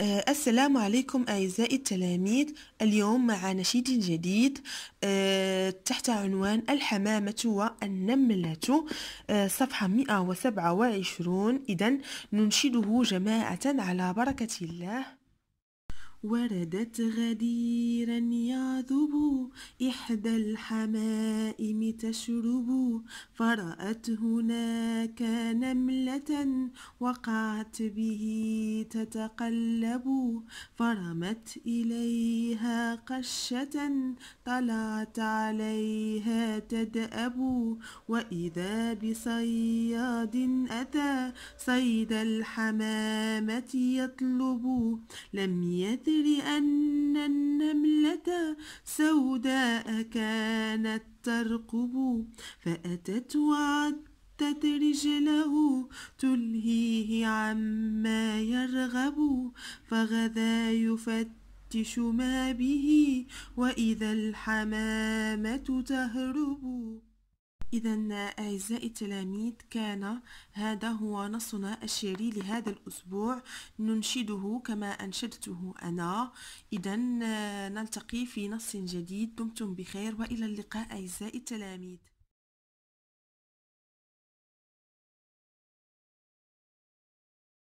آه السلام عليكم أعزائي التلاميذ اليوم مع نشيد جديد آه تحت عنوان الحمامة والنملة آه صفحة 127 إذا ننشده جماعة على بركة الله وردت غديرا يعذب إحدى الحمائم تشرب فرأت هناك نملة وقعت به تتقلب فرمت إليها قشة طلعت عليها تدأب وإذا بصياد أتى صيد الحمامة يطلب لم يذ العصر أن النملة سوداء كانت ترقب فأتت وعدت رجله تلهيه عما يرغب فغذا يفتش ما به وإذا الحمامة تهرب إذا أعزائي التلاميذ كان هذا هو نصنا الشعري لهذا الأسبوع ننشده كما أنشدته أنا إذا آه، نلتقي في نص جديد دمتم بخير وإلى اللقاء أعزائي التلاميذ